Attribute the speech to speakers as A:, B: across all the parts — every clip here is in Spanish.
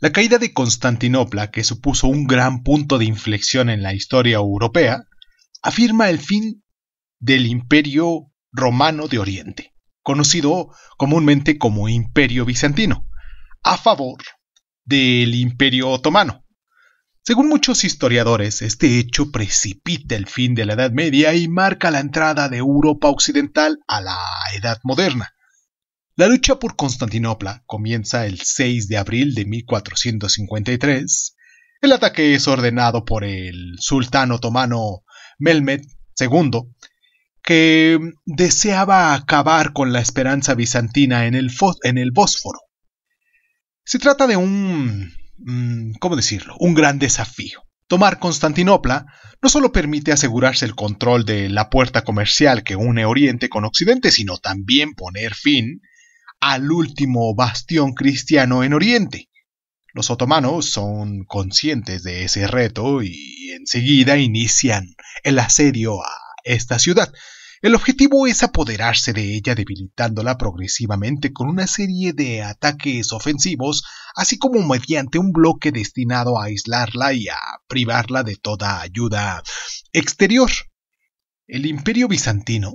A: La caída de Constantinopla, que supuso un gran punto de inflexión en la historia europea, afirma el fin del imperio romano de Oriente, conocido comúnmente como imperio bizantino, a favor del imperio otomano. Según muchos historiadores, este hecho precipita el fin de la Edad Media y marca la entrada de Europa Occidental a la Edad Moderna. La lucha por Constantinopla comienza el 6 de abril de 1453. El ataque es ordenado por el sultán otomano Melmet II, que deseaba acabar con la esperanza bizantina en el, en el Bósforo. Se trata de un... Mm, ¿cómo decirlo? Un gran desafío. Tomar Constantinopla no solo permite asegurarse el control de la puerta comercial que une Oriente con Occidente, sino también poner fin al último bastión cristiano en Oriente. Los otomanos son conscientes de ese reto y enseguida inician el asedio a esta ciudad. El objetivo es apoderarse de ella debilitándola progresivamente con una serie de ataques ofensivos, así como mediante un bloque destinado a aislarla y a privarla de toda ayuda exterior. El imperio bizantino,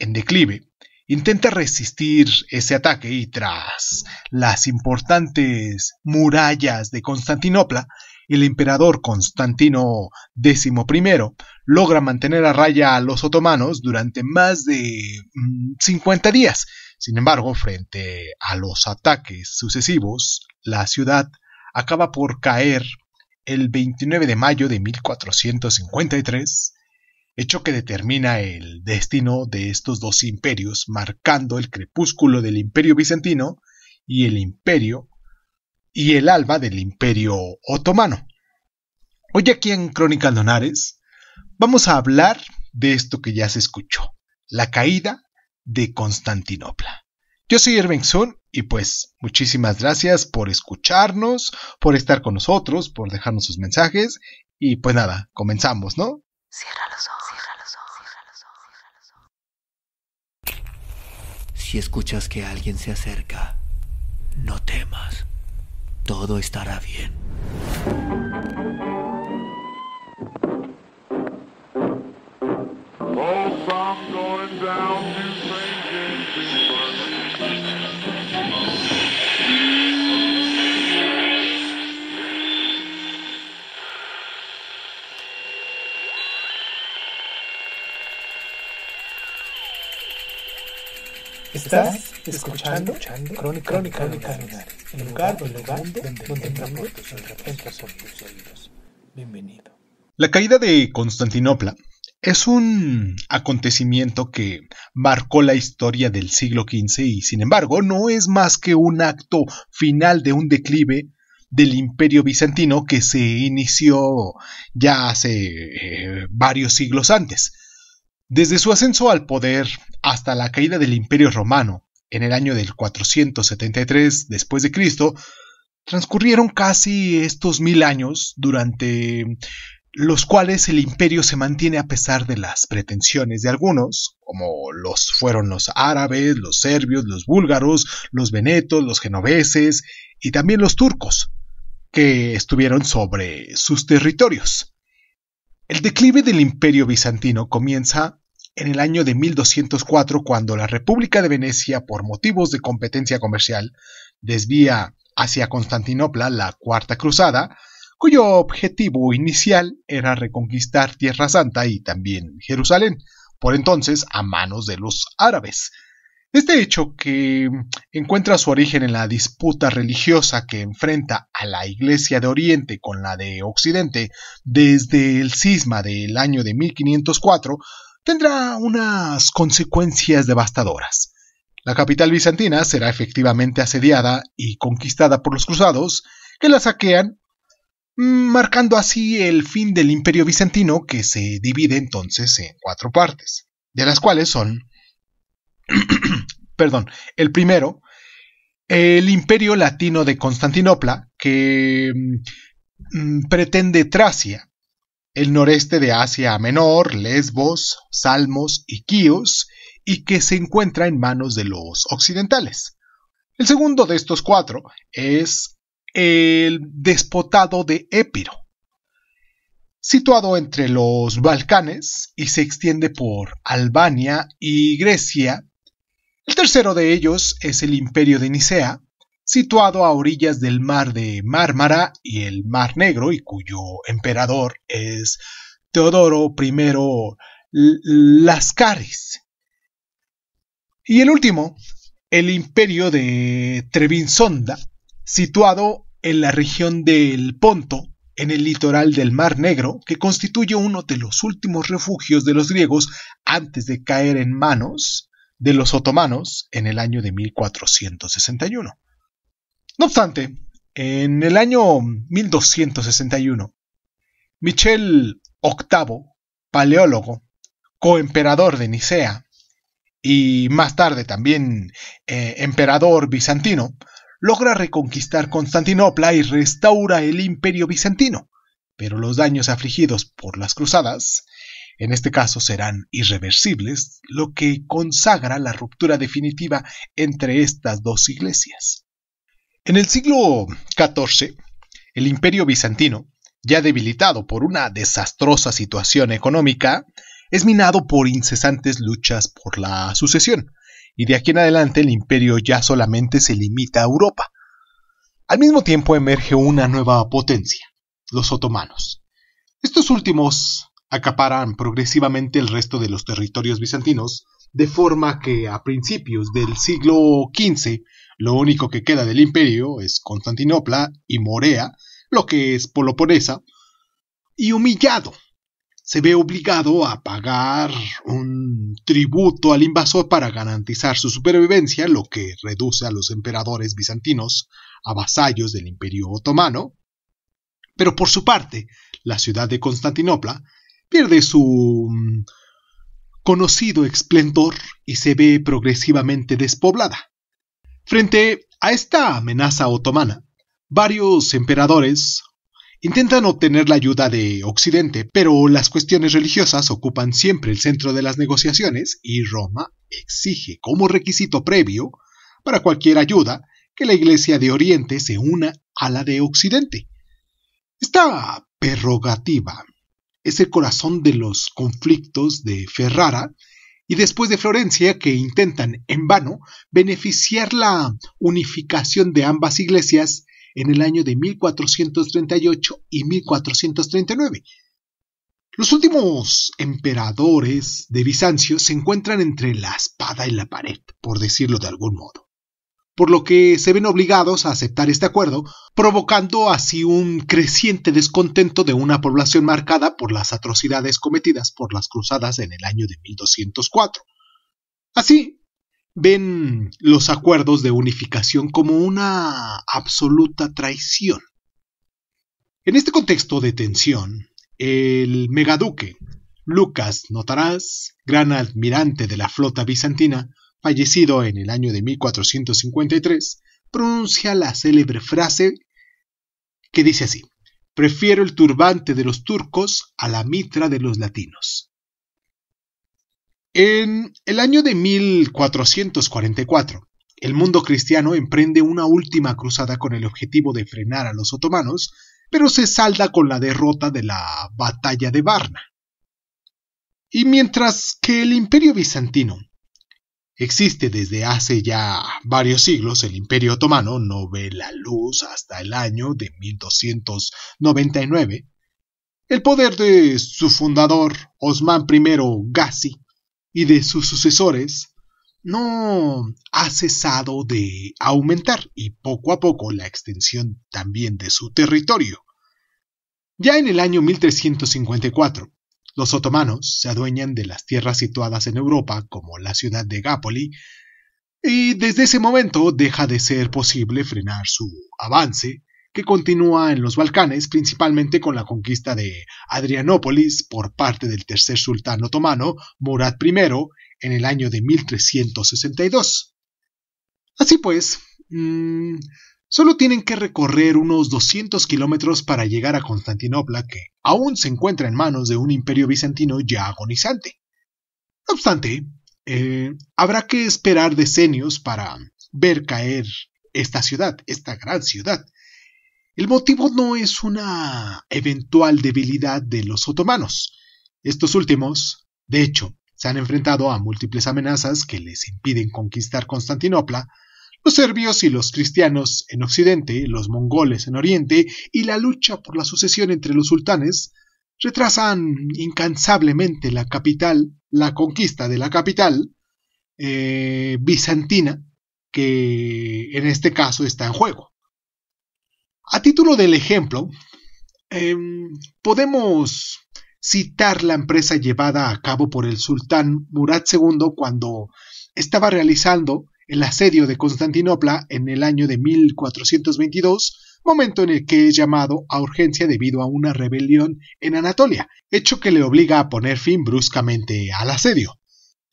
A: en declive, Intenta resistir ese ataque y tras las importantes murallas de Constantinopla, el emperador Constantino XI logra mantener a raya a los otomanos durante más de 50 mm, días. Sin embargo, frente a los ataques sucesivos, la ciudad acaba por caer el 29 de mayo de 1453 hecho que determina el destino de estos dos imperios, marcando el crepúsculo del imperio bizantino y el imperio y el alba del imperio otomano. Hoy aquí en Crónicas Donares vamos a hablar de esto que ya se escuchó, la caída de Constantinopla. Yo soy Irving Sun y pues muchísimas gracias por escucharnos, por estar con nosotros, por dejarnos sus mensajes y pues nada, comenzamos, ¿no? Cierra los ojos. Si escuchas que alguien se acerca, no temas. Todo estará bien. escuchando, Bienvenido. La caída de Constantinopla es un acontecimiento que marcó la historia del siglo XV y, sin embargo, no es más que un acto final de un declive del imperio bizantino que se inició ya hace eh, varios siglos antes. Desde su ascenso al poder hasta la caída del Imperio Romano, en el año del 473 después de Cristo, transcurrieron casi estos mil años durante los cuales el imperio se mantiene a pesar de las pretensiones de algunos, como los fueron los árabes, los serbios, los búlgaros, los venetos, los genoveses y también los turcos, que estuvieron sobre sus territorios. El declive del imperio bizantino comienza en el año de 1204 cuando la República de Venecia, por motivos de competencia comercial, desvía hacia Constantinopla la Cuarta Cruzada, cuyo objetivo inicial era reconquistar Tierra Santa y también Jerusalén, por entonces a manos de los árabes. Este hecho, que encuentra su origen en la disputa religiosa que enfrenta a la Iglesia de Oriente con la de Occidente desde el cisma del año de 1504, tendrá unas consecuencias devastadoras. La capital bizantina será efectivamente asediada y conquistada por los cruzados, que la saquean marcando así el fin del imperio bizantino que se divide entonces en cuatro partes, de las cuales son perdón, el primero, el imperio latino de Constantinopla, que mm, mm, pretende Tracia, el noreste de Asia Menor, Lesbos, Salmos y Quíos, y que se encuentra en manos de los occidentales. El segundo de estos cuatro es el despotado de Épiro, situado entre los Balcanes y se extiende por Albania y Grecia el tercero de ellos es el Imperio de Nicea, situado a orillas del mar de Mármara y el mar Negro, y cuyo emperador es Teodoro I Lascaris. Y el último, el imperio de Trebizonda, situado en la región del Ponto, en el litoral del Mar Negro, que constituye uno de los últimos refugios de los griegos antes de caer en manos de los otomanos en el año de 1461. No obstante, en el año 1261, Michel VIII, paleólogo, coemperador de Nicea y más tarde también eh, emperador bizantino, logra reconquistar Constantinopla y restaura el imperio bizantino, pero los daños afligidos por las cruzadas en este caso serán irreversibles, lo que consagra la ruptura definitiva entre estas dos iglesias. En el siglo XIV, el imperio bizantino, ya debilitado por una desastrosa situación económica, es minado por incesantes luchas por la sucesión, y de aquí en adelante el imperio ya solamente se limita a Europa. Al mismo tiempo emerge una nueva potencia, los otomanos. Estos últimos acaparan progresivamente el resto de los territorios bizantinos, de forma que a principios del siglo XV lo único que queda del imperio es Constantinopla y Morea, lo que es Poloponesa, y humillado. Se ve obligado a pagar un tributo al invasor para garantizar su supervivencia, lo que reduce a los emperadores bizantinos a vasallos del imperio otomano. Pero por su parte, la ciudad de Constantinopla pierde su mm, conocido esplendor y se ve progresivamente despoblada. Frente a esta amenaza otomana, varios emperadores intentan obtener la ayuda de Occidente, pero las cuestiones religiosas ocupan siempre el centro de las negociaciones y Roma exige como requisito previo para cualquier ayuda que la Iglesia de Oriente se una a la de Occidente. Esta prerrogativa es el corazón de los conflictos de Ferrara y después de Florencia que intentan en vano beneficiar la unificación de ambas iglesias en el año de 1438 y 1439. Los últimos emperadores de Bizancio se encuentran entre la espada y la pared, por decirlo de algún modo por lo que se ven obligados a aceptar este acuerdo, provocando así un creciente descontento de una población marcada por las atrocidades cometidas por las cruzadas en el año de 1204. Así, ven los acuerdos de unificación como una absoluta traición. En este contexto de tensión, el megaduque Lucas Notarás, gran almirante de la flota bizantina, fallecido en el año de 1453, pronuncia la célebre frase que dice así, prefiero el turbante de los turcos a la mitra de los latinos. En el año de 1444, el mundo cristiano emprende una última cruzada con el objetivo de frenar a los otomanos, pero se salda con la derrota de la batalla de Varna. Y mientras que el imperio bizantino existe desde hace ya varios siglos, el Imperio Otomano no ve la luz hasta el año de 1299. El poder de su fundador, Osman I Ghazi, y de sus sucesores, no ha cesado de aumentar y poco a poco la extensión también de su territorio. Ya en el año 1354, los otomanos se adueñan de las tierras situadas en Europa, como la ciudad de Gápoli, y desde ese momento deja de ser posible frenar su avance, que continúa en los Balcanes, principalmente con la conquista de Adrianópolis por parte del tercer sultán otomano, Murad I, en el año de 1362. Así pues, mm, Solo tienen que recorrer unos 200 kilómetros para llegar a Constantinopla, que aún se encuentra en manos de un imperio bizantino ya agonizante. No obstante, eh, habrá que esperar decenios para ver caer esta ciudad, esta gran ciudad. El motivo no es una eventual debilidad de los otomanos. Estos últimos, de hecho, se han enfrentado a múltiples amenazas que les impiden conquistar Constantinopla, los serbios y los cristianos en Occidente, los mongoles en Oriente y la lucha por la sucesión entre los sultanes retrasan incansablemente la capital, la conquista de la capital eh, bizantina, que en este caso está en juego. A título del ejemplo, em, podemos citar la empresa llevada a cabo por el sultán Murad II cuando estaba realizando el asedio de Constantinopla en el año de 1422, momento en el que es llamado a urgencia debido a una rebelión en Anatolia, hecho que le obliga a poner fin bruscamente al asedio.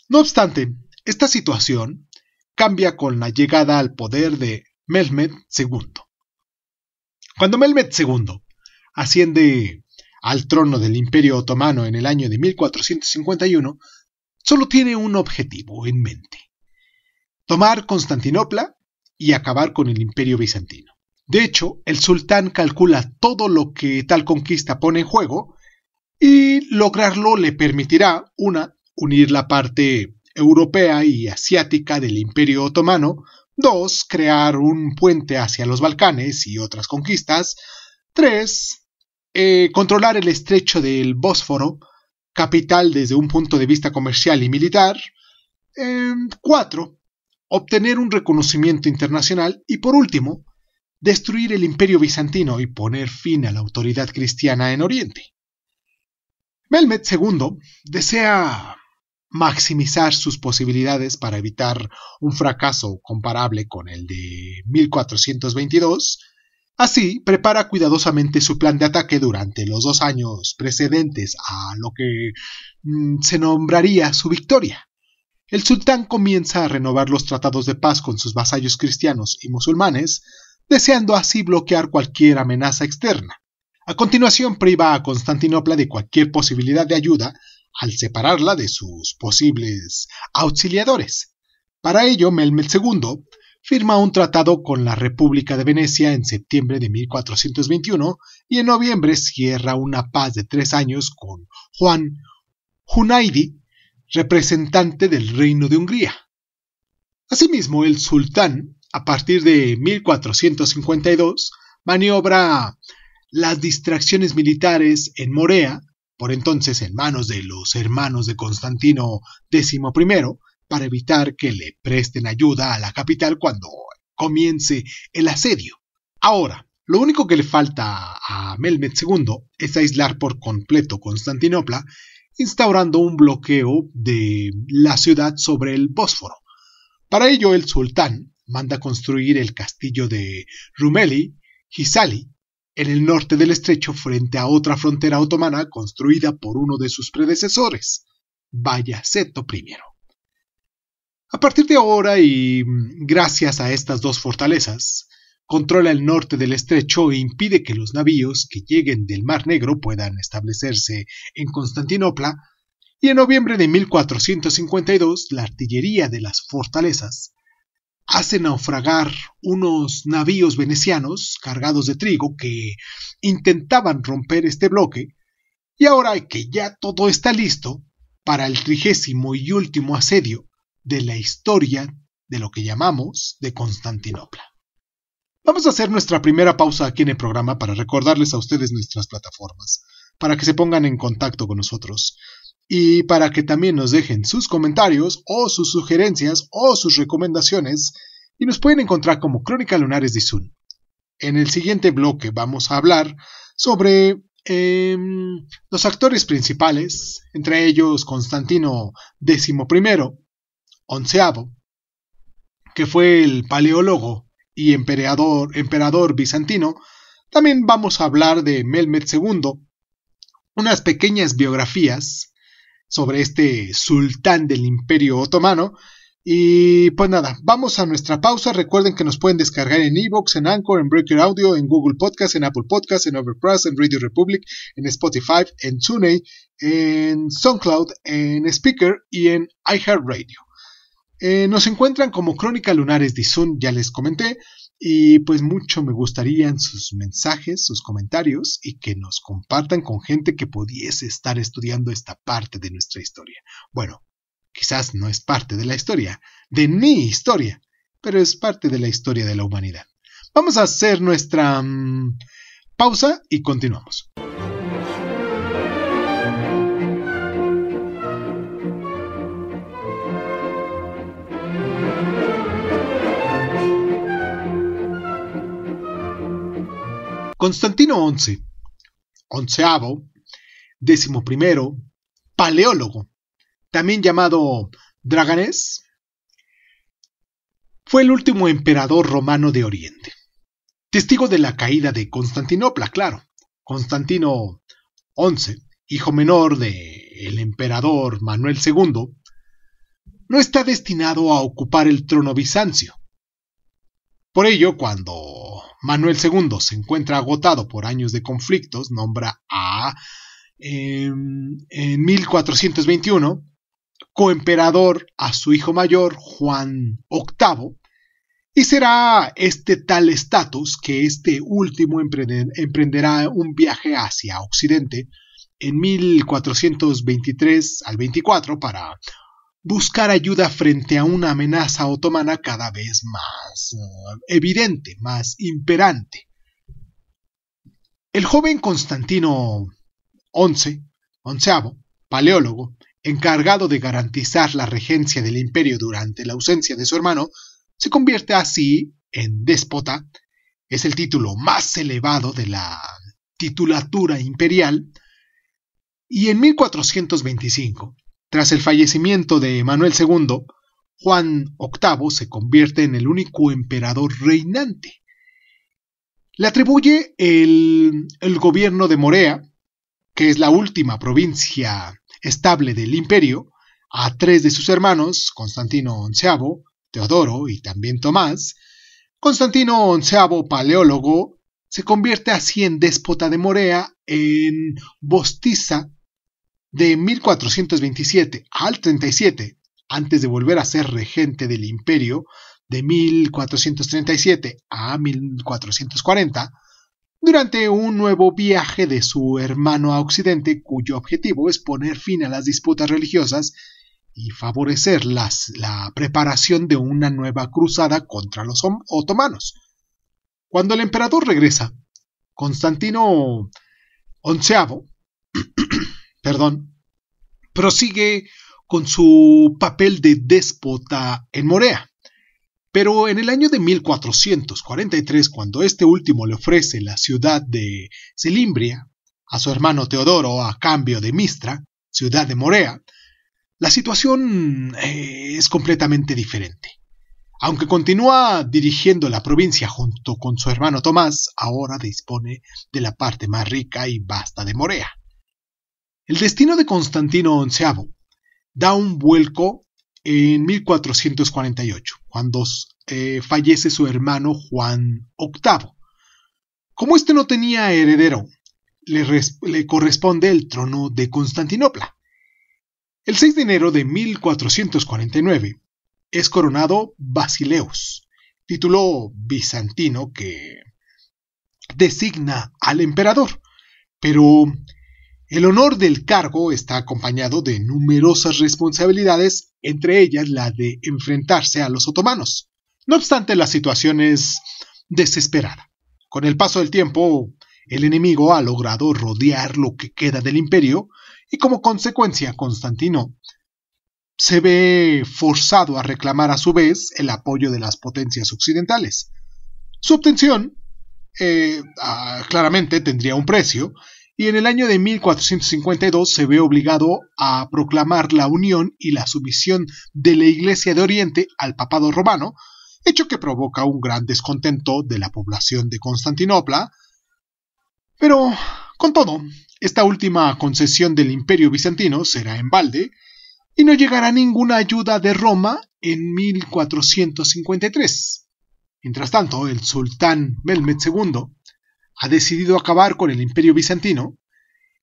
A: No obstante, esta situación cambia con la llegada al poder de Mehmed II. Cuando Mehmed II asciende al trono del Imperio Otomano en el año de 1451, solo tiene un objetivo en mente, tomar Constantinopla y acabar con el imperio bizantino. De hecho, el sultán calcula todo lo que tal conquista pone en juego y lograrlo le permitirá, una, unir la parte europea y asiática del imperio otomano, dos, crear un puente hacia los Balcanes y otras conquistas, tres, eh, controlar el estrecho del Bósforo, capital desde un punto de vista comercial y militar, eh, cuatro, obtener un reconocimiento internacional y por último, destruir el imperio bizantino y poner fin a la autoridad cristiana en Oriente. melmet II desea maximizar sus posibilidades para evitar un fracaso comparable con el de 1422, así prepara cuidadosamente su plan de ataque durante los dos años precedentes a lo que mm, se nombraría su victoria el sultán comienza a renovar los tratados de paz con sus vasallos cristianos y musulmanes, deseando así bloquear cualquier amenaza externa. A continuación priva a Constantinopla de cualquier posibilidad de ayuda al separarla de sus posibles auxiliadores. Para ello, Melmel II firma un tratado con la República de Venecia en septiembre de 1421 y en noviembre cierra una paz de tres años con Juan Hunaidi representante del Reino de Hungría. Asimismo, el sultán, a partir de 1452, maniobra las distracciones militares en Morea, por entonces en manos de los hermanos de Constantino XI, para evitar que le presten ayuda a la capital cuando comience el asedio. Ahora, lo único que le falta a Melmet II es aislar por completo Constantinopla instaurando un bloqueo de la ciudad sobre el Bósforo. Para ello el sultán manda construir el castillo de Rumeli, Hisali, en el norte del estrecho frente a otra frontera otomana construida por uno de sus predecesores, Bayaceto I. A partir de ahora y mm, gracias a estas dos fortalezas, controla el norte del estrecho e impide que los navíos que lleguen del Mar Negro puedan establecerse en Constantinopla, y en noviembre de 1452 la artillería de las fortalezas hace naufragar unos navíos venecianos cargados de trigo que intentaban romper este bloque, y ahora que ya todo está listo para el trigésimo y último asedio de la historia de lo que llamamos de Constantinopla. Vamos a hacer nuestra primera pausa aquí en el programa para recordarles a ustedes nuestras plataformas, para que se pongan en contacto con nosotros y para que también nos dejen sus comentarios o sus sugerencias o sus recomendaciones y nos pueden encontrar como Crónica Lunares de Sun. En el siguiente bloque vamos a hablar sobre em, los actores principales, entre ellos Constantino XI, onceavo, que fue el paleólogo y emperador, emperador bizantino, también vamos a hablar de Melmet II, unas pequeñas biografías sobre este sultán del Imperio Otomano. Y pues nada, vamos a nuestra pausa. Recuerden que nos pueden descargar en Evox, en Anchor, en Breaker Audio, en Google Podcast, en Apple Podcast, en Overpress, en Radio Republic, en Spotify, en TuneIn, en SoundCloud, en Speaker y en iHeartRadio. Eh, nos encuentran como Crónica Lunares de Sun, ya les comenté, y pues mucho me gustarían sus mensajes, sus comentarios y que nos compartan con gente que pudiese estar estudiando esta parte de nuestra historia. Bueno, quizás no es parte de la historia, de mi historia, pero es parte de la historia de la humanidad. Vamos a hacer nuestra mm, pausa y continuamos. Constantino XI, onceavo, décimo primero, paleólogo, también llamado Draganés, fue el último emperador romano de Oriente. Testigo de la caída de Constantinopla, claro. Constantino XI, hijo menor del el emperador Manuel II, no está destinado a ocupar el trono bizancio, por ello, cuando Manuel II se encuentra agotado por años de conflictos, nombra a, em, en 1421, coemperador a su hijo mayor, Juan VIII, y será este tal estatus que este último emprenderá un viaje hacia Occidente en 1423 al 24 para buscar ayuda frente a una amenaza otomana cada vez más eh, evidente, más imperante. El joven Constantino XI, onceavo, paleólogo, encargado de garantizar la regencia del imperio durante la ausencia de su hermano, se convierte así en déspota, es el título más elevado de la titulatura imperial, y en 1425 tras el fallecimiento de Manuel II, Juan VIII se convierte en el único emperador reinante. Le atribuye el, el gobierno de Morea, que es la última provincia estable del imperio, a tres de sus hermanos, Constantino XI, Teodoro y también Tomás, Constantino XI Paleólogo se convierte así en déspota de Morea, en bostiza de 1427 al 37, antes de volver a ser regente del imperio, de 1437 a 1440, durante un nuevo viaje de su hermano a Occidente cuyo objetivo es poner fin a las disputas religiosas y favorecer la preparación de una nueva cruzada contra los otomanos. Cuando el emperador regresa, Constantino onceavo perdón, prosigue con su papel de déspota en Morea. Pero en el año de 1443, cuando este último le ofrece la ciudad de Celimbria a su hermano Teodoro a cambio de Mistra, ciudad de Morea, la situación eh, es completamente diferente. Aunque continúa dirigiendo la provincia junto con su hermano Tomás, ahora dispone de la parte más rica y vasta de Morea. El destino de Constantino XI da un vuelco en 1448, cuando eh, fallece su hermano Juan VIII. Como este no tenía heredero, le, le, corresponde el trono de Constantinopla. El 6 de enero de 1449 es coronado Basileus, título bizantino que designa al emperador, pero el honor del cargo está acompañado de numerosas responsabilidades, entre ellas la de enfrentarse a los otomanos. No obstante, la situación es desesperada. Con el paso del tiempo, el enemigo ha logrado rodear lo que queda del imperio y como consecuencia Constantino se ve forzado a reclamar a su vez el apoyo de las potencias occidentales. Su obtención eh, ah, claramente tendría un precio y en el año de 1452 se ve obligado a proclamar la unión y la sumisión de la Iglesia de Oriente al papado romano, hecho que provoca un gran descontento de la población de Constantinopla. Pero, con todo, esta última concesión del imperio bizantino será en balde, y no llegará ninguna ayuda de Roma en 1453. Mientras tanto, el sultán Mehmed II ha decidido acabar con el imperio bizantino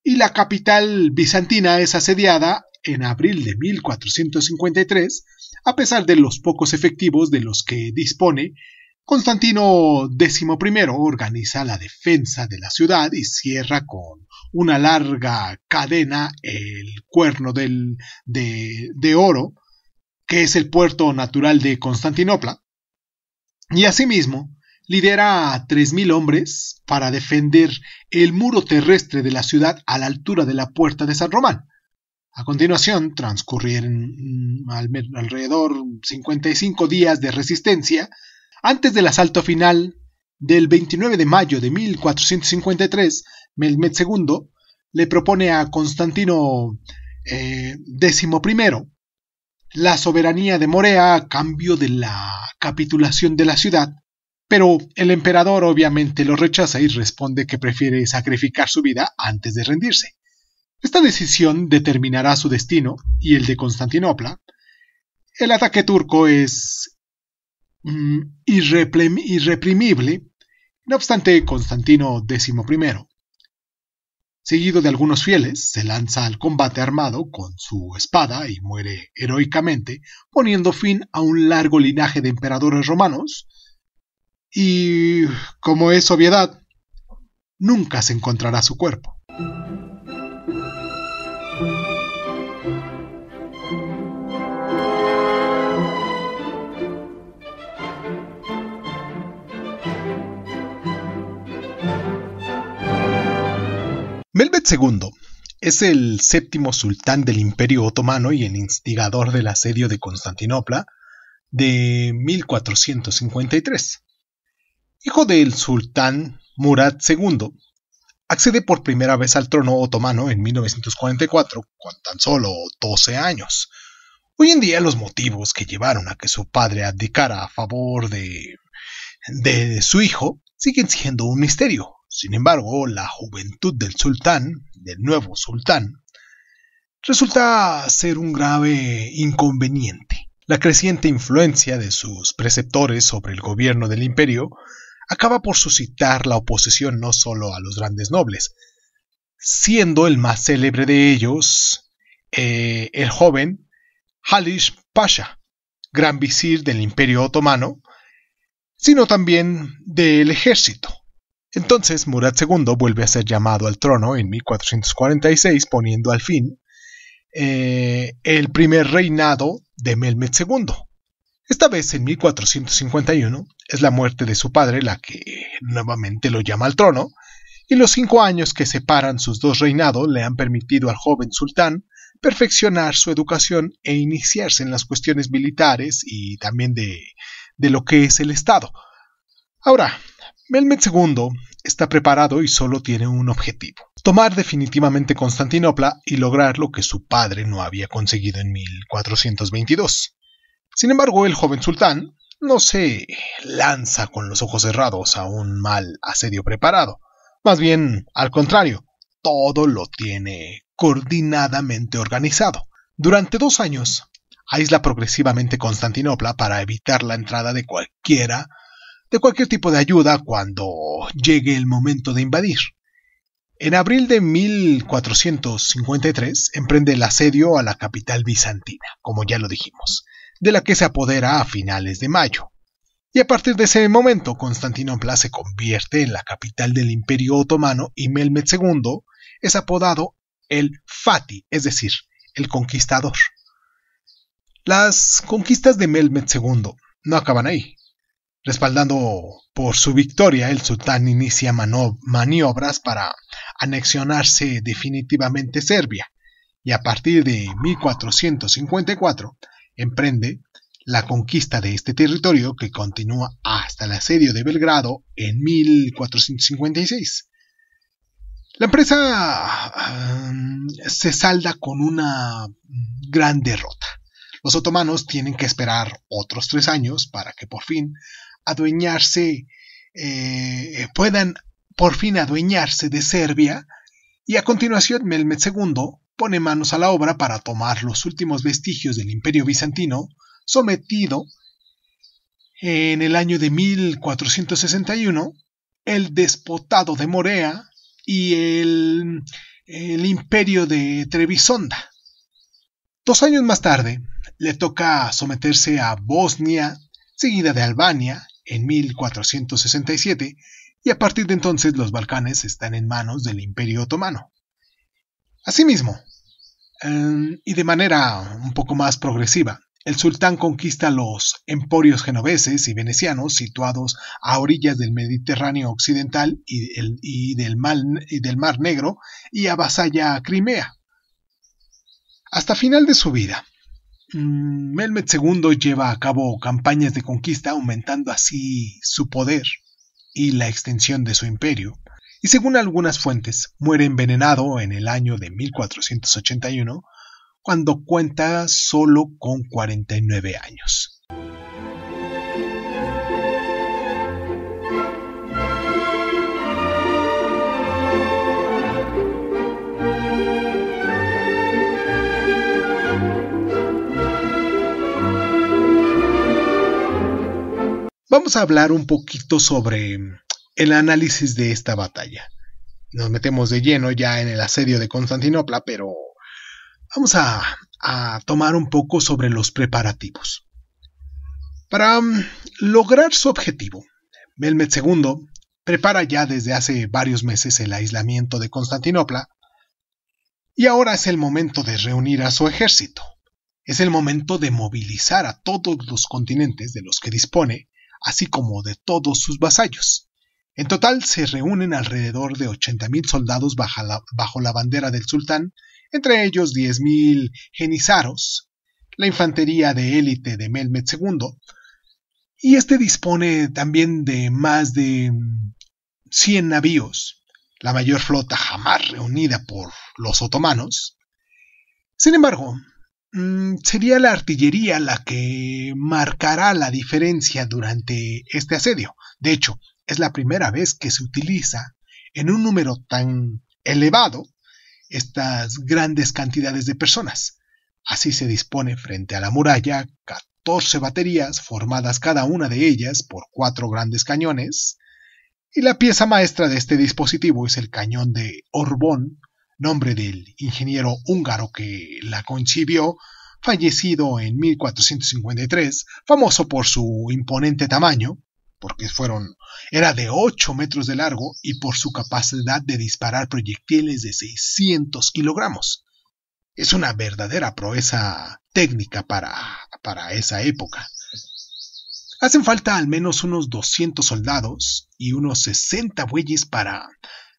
A: y la capital bizantina es asediada en abril de 1453 a pesar de los pocos efectivos de los que dispone Constantino XI organiza la defensa de la ciudad y cierra con una larga cadena el cuerno del, de oro, que es el puerto natural de Constantinopla. Y asimismo, lidera a 3.000 hombres para defender el muro terrestre de la ciudad a la altura de la puerta de San Román. A continuación, transcurrieron mm, alrededor 55 días de resistencia antes del asalto final del 29 de mayo de 1453, Melmed II le propone a Constantino XI eh, la soberanía de Morea a cambio de la capitulación de la ciudad pero el emperador obviamente lo rechaza y responde que prefiere sacrificar su vida antes de rendirse. Esta decisión determinará su destino y el de Constantinopla. El ataque turco es mm, irreprimible, no obstante Constantino XI, seguido de algunos fieles, se lanza al combate armado con su espada y muere heroicamente, poniendo fin a un largo linaje de emperadores romanos y, como es obviedad, nunca se encontrará su cuerpo. Melbet II es el séptimo sultán del Imperio Otomano y el instigador del asedio de Constantinopla de 1453 hijo del sultán Murad II. Accede por primera vez al trono otomano en 1944, con tan solo 12 años. Hoy en día los motivos que llevaron a que su padre abdicara a favor de, de su hijo siguen siendo un misterio. Sin embargo, la juventud del sultán, del nuevo sultán, resulta ser un grave inconveniente. La creciente influencia de sus preceptores sobre el gobierno del imperio acaba por suscitar la oposición no solo a los grandes nobles, siendo el más célebre de ellos eh, el joven Halish Pasha, gran visir del Imperio Otomano, sino también del ejército. Entonces Murad II vuelve a ser llamado al trono en 1446, poniendo al fin eh, el primer reinado de Melmet II. Esta vez en 1451 es la muerte de su padre la que nuevamente lo llama al trono, y los cinco años que separan sus dos reinados le han permitido al joven sultán perfeccionar su educación e iniciarse en las cuestiones militares y también de, de lo que es el Estado. Ahora, Mehmed II está preparado y solo tiene un objetivo, tomar definitivamente Constantinopla y lograr lo que su padre no había conseguido en 1422. Sin embargo, el joven sultán no se lanza con los ojos cerrados a un mal asedio preparado. Más bien, al contrario, todo lo tiene coordinadamente organizado. Durante dos años, aísla progresivamente Constantinopla para evitar la entrada de cualquiera, de cualquier tipo de ayuda cuando llegue el momento de invadir. En abril de 1453 emprende el asedio a la capital bizantina, como ya lo dijimos de la que se apodera a finales de mayo. Y a partir de ese momento, Constantinopla se convierte en la capital del Imperio Otomano y Melmed II es apodado el Fati, es decir, el conquistador. Las conquistas de Melmed II no acaban ahí. Respaldando por su victoria, el sultán inicia maniobras para anexionarse definitivamente Serbia, y a partir de 1454 emprende la conquista de este territorio que continúa hasta el asedio de Belgrado en 1456. La empresa um, se salda con una gran derrota. Los otomanos tienen que esperar otros tres años para que por fin adueñarse, eh, puedan por fin adueñarse de Serbia y a continuación Melmed II pone manos a la obra para tomar los últimos vestigios del imperio bizantino sometido en el año de 1461 el despotado de Morea y el, el imperio de Trebisonda. Dos años más tarde, le toca someterse a Bosnia, seguida de Albania, en 1467, y a partir de entonces los Balcanes están en manos del Imperio Otomano. Asimismo, em, y de manera un poco más progresiva, el sultán conquista los emporios genoveses y venecianos situados a orillas del Mediterráneo occidental y, del, Mar Negro y avasalla a Crimea. Hasta final de su vida, mm, Melmed II lleva a cabo campañas de conquista aumentando así su poder y la extensión de su imperio, y según algunas fuentes muere envenenado en el año de 1481 cuando cuenta solo con 49 años. Vamos a hablar un poquito sobre el análisis de esta batalla. Nos metemos de lleno ya en el asedio de Constantinopla, pero vamos a, tomar un poco sobre los preparativos. Para mm, lograr su objetivo, Melmet II prepara ya desde hace varios meses el aislamiento de Constantinopla y ahora es el momento de reunir a su ejército. Es el momento de movilizar a todos los continentes de los que dispone, así como de todos sus vasallos. En total se reúnen alrededor de 80.000 soldados bajo la, bandera del sultán, entre ellos 10.000 genizaros, la infantería de élite de Melmet II, y este dispone también de más de 100 navíos, la mayor flota jamás reunida por los otomanos. Sin embargo, mm, sería la artillería la que marcará la diferencia durante este asedio. De hecho, es la primera vez que se utiliza en un número tan elevado estas grandes cantidades de personas. Así se dispone frente a la muralla 14 baterías formadas cada una de ellas por cuatro grandes cañones, y la pieza maestra de este dispositivo es el cañón de Orbón, nombre del ingeniero húngaro que la concibió, fallecido en 1453, famoso por su imponente tamaño, porque fueron, era de 8 metros de largo y por su capacidad de disparar proyectiles de 600 kilogramos. Es una verdadera proeza técnica para, para esa época. Hacen falta al menos unos 200 soldados y unos 60 bueyes para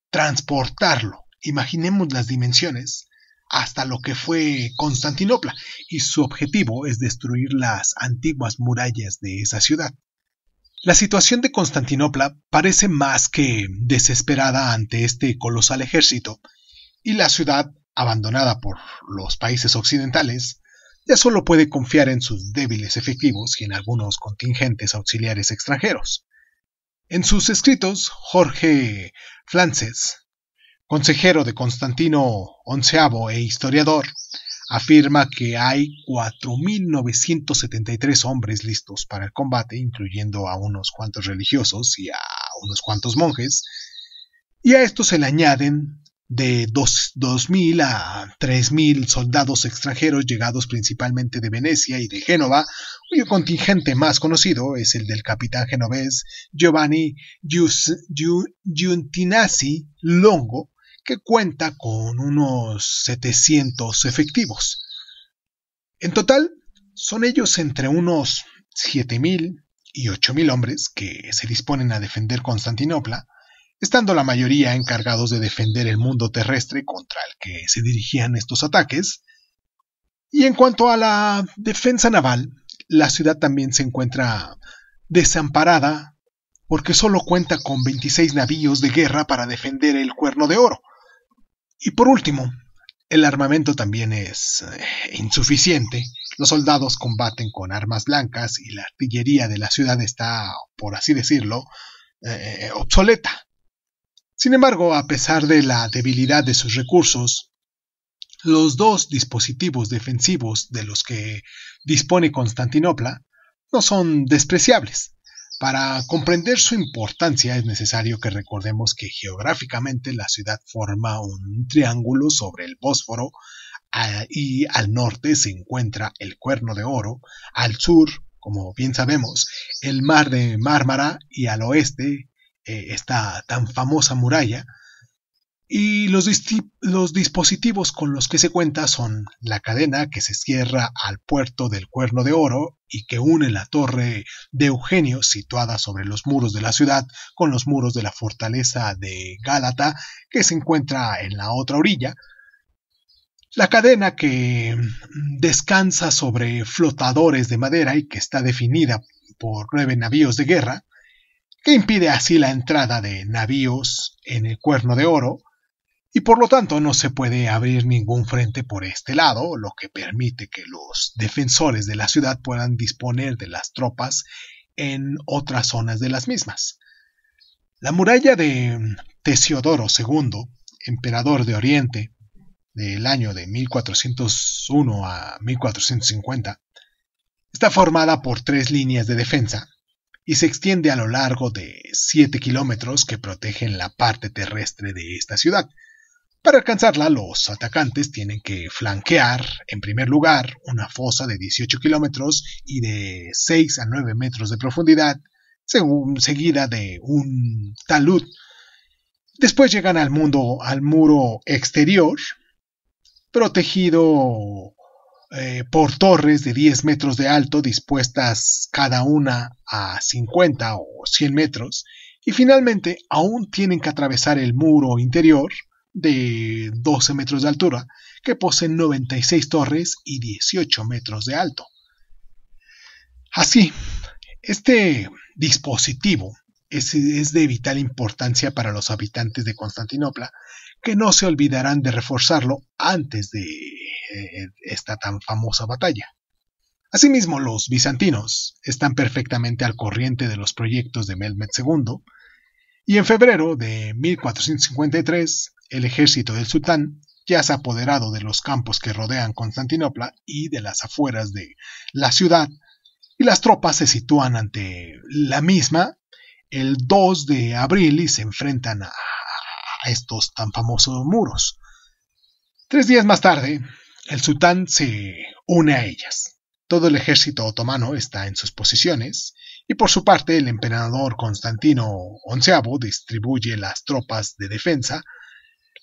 A: transportarlo. Imaginemos las dimensiones hasta lo que fue Constantinopla, y su objetivo es destruir las antiguas murallas de esa ciudad. La situación de Constantinopla parece más que desesperada ante este colosal ejército, y la ciudad, abandonada por los países occidentales, ya solo puede confiar en sus débiles efectivos y en algunos contingentes auxiliares extranjeros. En sus escritos, Jorge Flances, consejero de Constantino XI e historiador, afirma que hay 4.973 hombres listos para el combate, incluyendo a unos cuantos religiosos y a unos cuantos monjes, y a estos se le añaden de 2.000 a 3.000 soldados extranjeros llegados principalmente de Venecia y de Génova, cuyo contingente más conocido es el del capitán genovés Giovanni Giuntinazzi Longo, que cuenta con unos 700 efectivos. En total, son ellos entre unos 7.000 y 8.000 hombres que se disponen a defender Constantinopla, estando la mayoría encargados de defender el mundo terrestre contra el que se dirigían estos ataques. Y en cuanto a la defensa naval, la ciudad también se encuentra desamparada porque solo cuenta con 26 navíos de guerra para defender el Cuerno de Oro, y por último, el armamento también es eh, insuficiente. Los soldados combaten con armas blancas y la artillería de la ciudad está, por así decirlo, eh, obsoleta. Sin embargo, a pesar de la debilidad de sus recursos, los dos dispositivos defensivos de los que dispone Constantinopla no son despreciables. Para comprender su importancia es necesario que recordemos que geográficamente la ciudad forma un triángulo sobre el Bósforo y al norte se encuentra el Cuerno de Oro, al sur, como bien sabemos, el Mar de Mármara y al oeste eh, esta tan famosa muralla y los, dispositivos con los que se cuenta son la cadena que se cierra al puerto del Cuerno de Oro y que une la torre de Eugenio, situada sobre los muros de la ciudad, con los muros de la fortaleza de Gálata, que se encuentra en la otra orilla. La cadena que descansa sobre flotadores de madera y que está definida por nueve navíos de guerra, que impide así la entrada de navíos en el Cuerno de Oro, y por lo tanto no se puede abrir ningún frente por este lado, lo que permite que los defensores de la ciudad puedan disponer de las tropas en otras zonas de las mismas. La muralla de Tesiodoro II, emperador de Oriente, del año de 1401 a 1450, está formada por tres líneas de defensa y se extiende a lo largo de 7 kilómetros que protegen la parte terrestre de esta ciudad. Para alcanzarla, los atacantes tienen que flanquear, en primer lugar, una fosa de 18 kilómetros y de 6 a 9 metros de profundidad, seguida de un talud. Después llegan al mundo, al muro exterior, protegido eh, por torres de 10 metros de alto, dispuestas cada una a 50 o 100 metros, y finalmente aún tienen que atravesar el muro interior de 12 metros de altura, que poseen 96 torres y 18 metros de alto. Así, este dispositivo es, de vital importancia para los habitantes de Constantinopla, que no se olvidarán de reforzarlo antes de eh, esta tan famosa batalla. Asimismo, los bizantinos están perfectamente al corriente de los proyectos de Mehmed II, y en febrero de 1453 el ejército del sultán ya se ha apoderado de los campos que rodean Constantinopla y de las afueras de la ciudad, y las tropas se sitúan ante la misma el 2 de abril y se enfrentan a, estos tan famosos muros. Tres días más tarde, el sultán se une a ellas. Todo el ejército otomano está en sus posiciones y por su parte el emperador Constantino XI distribuye las tropas de defensa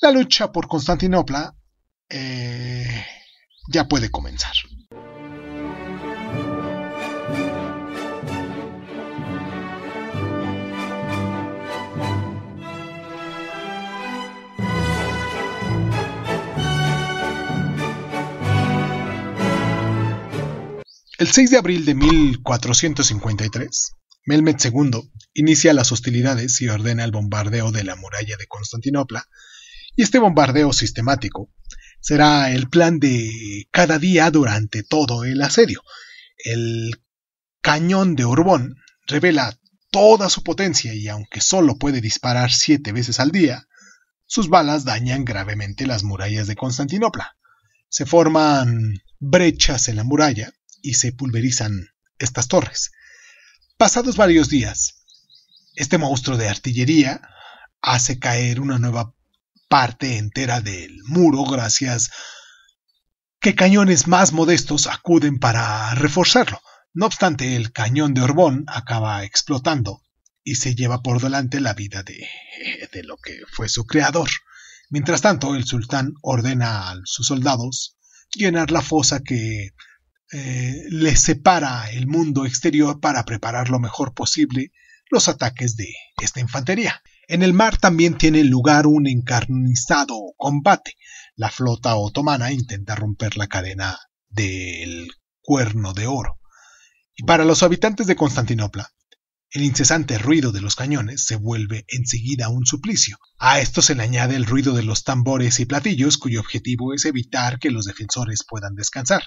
A: la lucha por Constantinopla eh, ya puede comenzar. El 6 de abril de 1453, Melmed II inicia las hostilidades y ordena el bombardeo de la muralla de Constantinopla y este bombardeo sistemático será el plan de cada día durante todo el asedio. El cañón de Urbón revela toda su potencia y aunque solo puede disparar siete veces al día, sus balas dañan gravemente las murallas de Constantinopla. Se forman brechas en la muralla y se pulverizan estas torres. Pasados varios días, este monstruo de artillería hace caer una nueva parte entera del muro gracias que cañones más modestos acuden para reforzarlo. No obstante, el cañón de Orbón acaba explotando y se lleva por delante la vida de, de lo que fue su creador. Mientras tanto, el sultán ordena a sus soldados llenar la fosa que le eh, les separa el mundo exterior para preparar lo mejor posible los ataques de esta infantería. En el mar también tiene lugar un encarnizado combate. La flota otomana intenta romper la cadena del cuerno de oro. Y para los habitantes de Constantinopla, el incesante ruido de los cañones se vuelve enseguida un suplicio. A esto se le añade el ruido de los tambores y platillos cuyo objetivo es evitar que los defensores puedan descansar.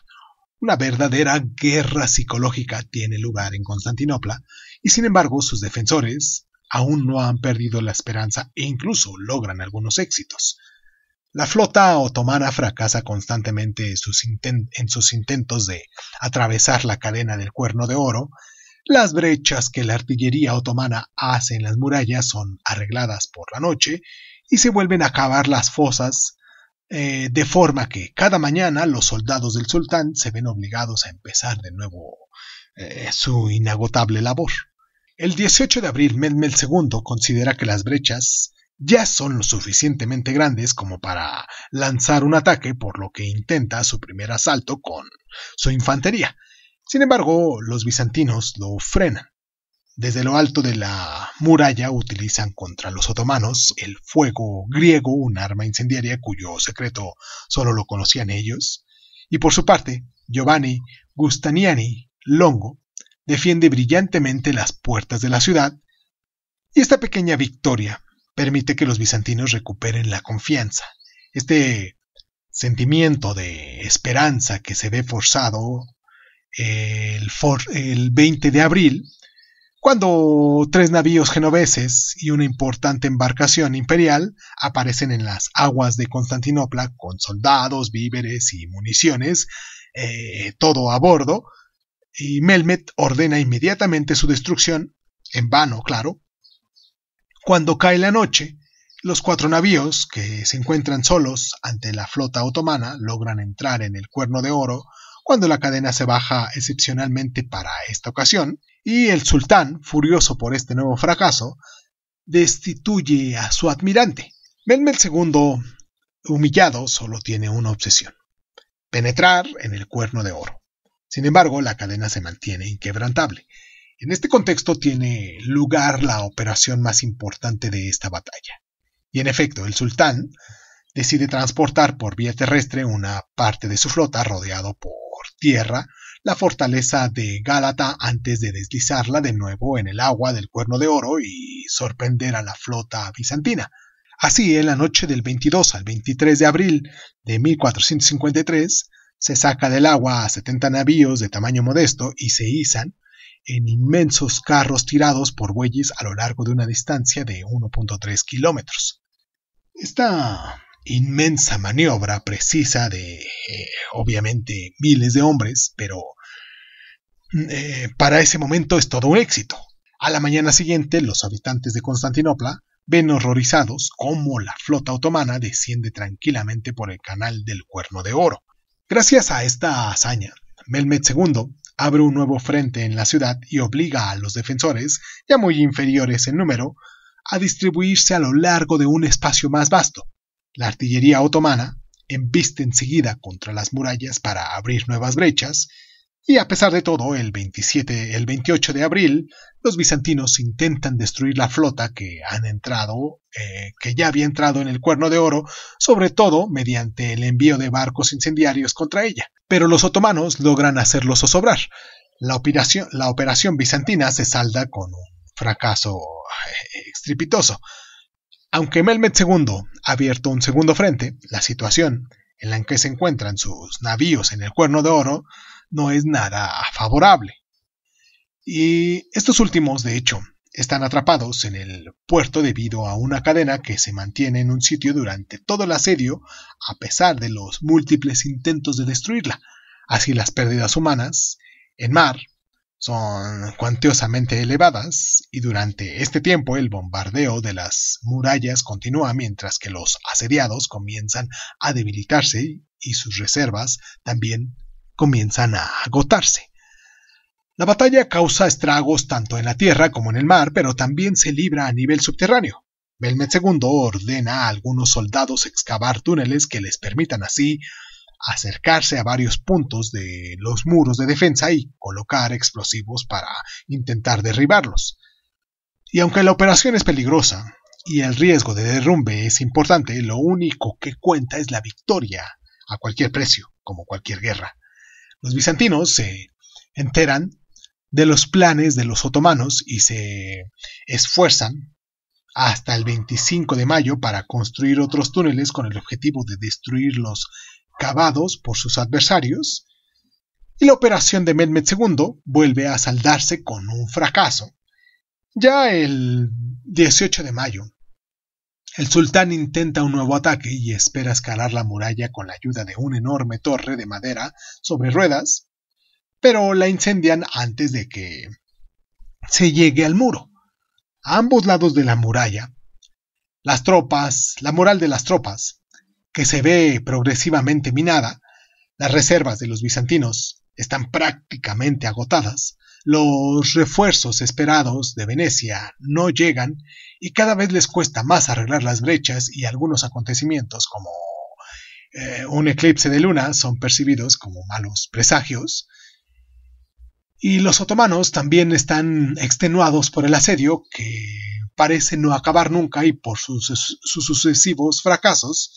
A: Una verdadera guerra psicológica tiene lugar en Constantinopla y sin embargo sus defensores aún no han perdido la esperanza e incluso logran algunos éxitos. La flota otomana fracasa constantemente en sus intentos de atravesar la cadena del Cuerno de Oro, las brechas que la artillería otomana hace en las murallas son arregladas por la noche y se vuelven a cavar las fosas eh, de forma que cada mañana los soldados del sultán se ven obligados a empezar de nuevo eh, su inagotable labor. El 18 de abril, Medmel II considera que las brechas ya son lo suficientemente grandes como para lanzar un ataque, por lo que intenta su primer asalto con su infantería. Sin embargo, los bizantinos lo frenan. Desde lo alto de la muralla utilizan contra los otomanos el fuego griego, un arma incendiaria cuyo secreto solo lo conocían ellos. Y por su parte, Giovanni Gustaniani Longo defiende brillantemente las puertas de la ciudad, y esta pequeña victoria permite que los bizantinos recuperen la confianza, este sentimiento de esperanza que se ve forzado el, 20 de abril, cuando tres navíos genoveses y una importante embarcación imperial aparecen en las aguas de Constantinopla con soldados, víveres y municiones, eh, todo a bordo, y Melmet ordena inmediatamente su destrucción, en vano, claro. Cuando cae la noche, los cuatro navíos, que se encuentran solos ante la flota otomana, logran entrar en el Cuerno de Oro cuando la cadena se baja excepcionalmente para esta ocasión, y el sultán, furioso por este nuevo fracaso, destituye a su admirante. Melmet II, humillado, solo tiene una obsesión, penetrar en el Cuerno de Oro. Sin embargo, la cadena se mantiene inquebrantable. En este contexto tiene lugar la operación más importante de esta batalla. Y en efecto, el sultán decide transportar por vía terrestre una parte de su flota rodeado por tierra la fortaleza de Gálata antes de deslizarla de nuevo en el agua del Cuerno de Oro y sorprender a la flota bizantina. Así, en la noche del 22 al 23 de abril de 1453, se saca del agua a 70 navíos de tamaño modesto y se izan en inmensos carros tirados por bueyes a lo largo de una distancia de 1.3 kilómetros. Esta inmensa maniobra precisa de, eh, obviamente, miles de hombres, pero eh, para ese momento es todo un éxito. A la mañana siguiente, los habitantes de Constantinopla ven horrorizados cómo la flota otomana desciende tranquilamente por el canal del Cuerno de Oro. Gracias a esta hazaña, Melmet II abre un nuevo frente en la ciudad y obliga a los defensores, ya muy inferiores en número, a distribuirse a lo largo de un espacio más vasto. La artillería otomana embiste enseguida contra las murallas para abrir nuevas brechas y a pesar de todo, el 27, el 28 de abril, los bizantinos intentan destruir la flota que han entrado, eh, que ya había entrado en el Cuerno de Oro, sobre todo mediante el envío de barcos incendiarios contra ella. Pero los otomanos logran hacerlo zozobrar. La operación, bizantina se salda con un fracaso eh, estrepitoso. Aunque Melmed II ha abierto un segundo frente, la situación en la que se encuentran sus navíos en el Cuerno de Oro no es nada favorable. Y estos últimos, de hecho, están atrapados en el puerto debido a una cadena que se mantiene en un sitio durante todo el asedio a pesar de los múltiples intentos de destruirla. Así las pérdidas humanas en mar son cuantiosamente elevadas y durante este tiempo el bombardeo de las murallas continúa mientras que los asediados comienzan a debilitarse y sus reservas también comienzan a agotarse. La batalla causa estragos tanto en la tierra como en el mar, pero también se libra a nivel subterráneo. Belmet II ordena a algunos soldados excavar túneles que les permitan así acercarse a varios puntos de los muros de defensa y colocar explosivos para intentar derribarlos. Y aunque la operación es peligrosa y el riesgo de derrumbe es importante, lo único que cuenta es la victoria, a cualquier precio, como cualquier guerra. Los bizantinos se enteran de los planes de los otomanos y se esfuerzan hasta el 25 de mayo para construir otros túneles con el objetivo de destruir los cavados por sus adversarios, y la operación de Mehmed II vuelve a saldarse con un fracaso. Ya el 18 de mayo, el sultán intenta un nuevo ataque y espera escalar la muralla con la ayuda de una enorme torre de madera sobre ruedas, pero la incendian antes de que se llegue al muro. A ambos lados de la muralla, las tropas, la moral de las tropas, que se ve progresivamente minada, las reservas de los bizantinos están prácticamente agotadas, los refuerzos esperados de Venecia no llegan y cada vez les cuesta más arreglar las brechas y algunos acontecimientos como eh, un eclipse de luna son percibidos como malos presagios. Y los otomanos también están extenuados por el asedio que parece no acabar nunca y por sus, sus sucesivos fracasos.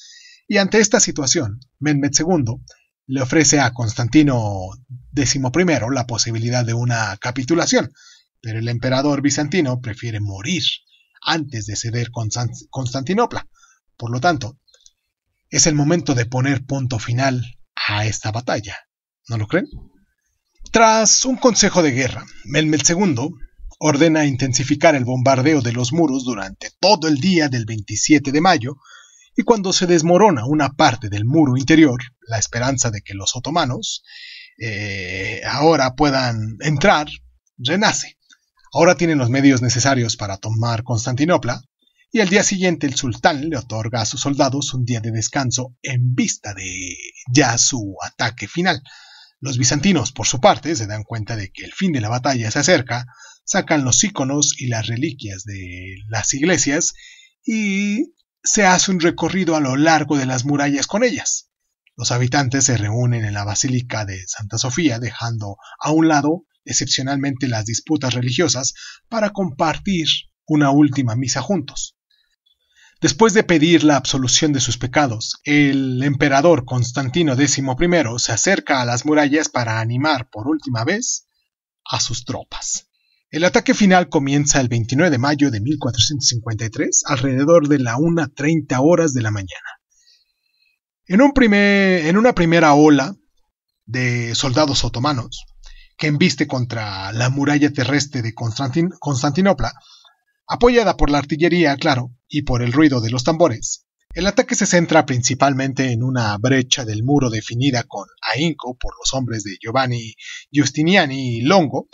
A: Y ante esta situación, Mehmed II le ofrece a Constantino XI la posibilidad de una capitulación, pero el emperador bizantino prefiere morir antes de ceder Constantinopla. Por lo tanto, es el momento de poner punto final a esta batalla. ¿No lo creen? Tras un consejo de guerra, Melmel II ordena intensificar el bombardeo de los muros durante todo el día del 27 de mayo y cuando se desmorona una parte del muro interior, la esperanza de que los otomanos eh, ahora puedan entrar, renace. Ahora tienen los medios necesarios para tomar Constantinopla, y al día siguiente el sultán le otorga a sus soldados un día de descanso en vista de ya su ataque final. Los bizantinos, por su parte, se dan cuenta de que el fin de la batalla se acerca, sacan los íconos y las reliquias de las iglesias y se hace un recorrido a lo largo de las murallas con ellas. Los habitantes se reúnen en la Basílica de Santa Sofía, dejando a un lado excepcionalmente las disputas religiosas para compartir una última misa juntos. Después de pedir la absolución de sus pecados, el emperador Constantino XI se acerca a las murallas para animar por última vez a sus tropas. El ataque final comienza el 29 de mayo de 1453, alrededor de la 1.30 horas de la mañana. En, una primera ola de soldados otomanos, que embiste contra la muralla terrestre de Constantinopla, apoyada por la artillería, claro, y por el ruido de los tambores, el ataque se centra principalmente en una brecha del muro definida con ahínco por los hombres de Giovanni Giustiniani y Longo,